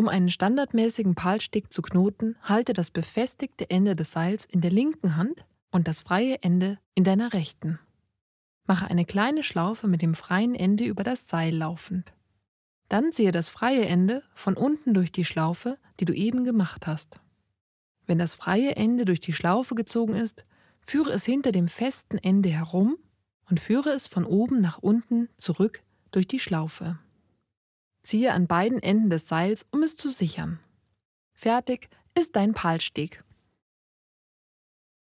Um einen standardmäßigen Palstick zu knoten, halte das befestigte Ende des Seils in der linken Hand und das freie Ende in deiner rechten. Mache eine kleine Schlaufe mit dem freien Ende über das Seil laufend. Dann ziehe das freie Ende von unten durch die Schlaufe, die du eben gemacht hast. Wenn das freie Ende durch die Schlaufe gezogen ist, führe es hinter dem festen Ende herum und führe es von oben nach unten zurück durch die Schlaufe ziehe an beiden Enden des Seils, um es zu sichern. Fertig ist dein Palsteg.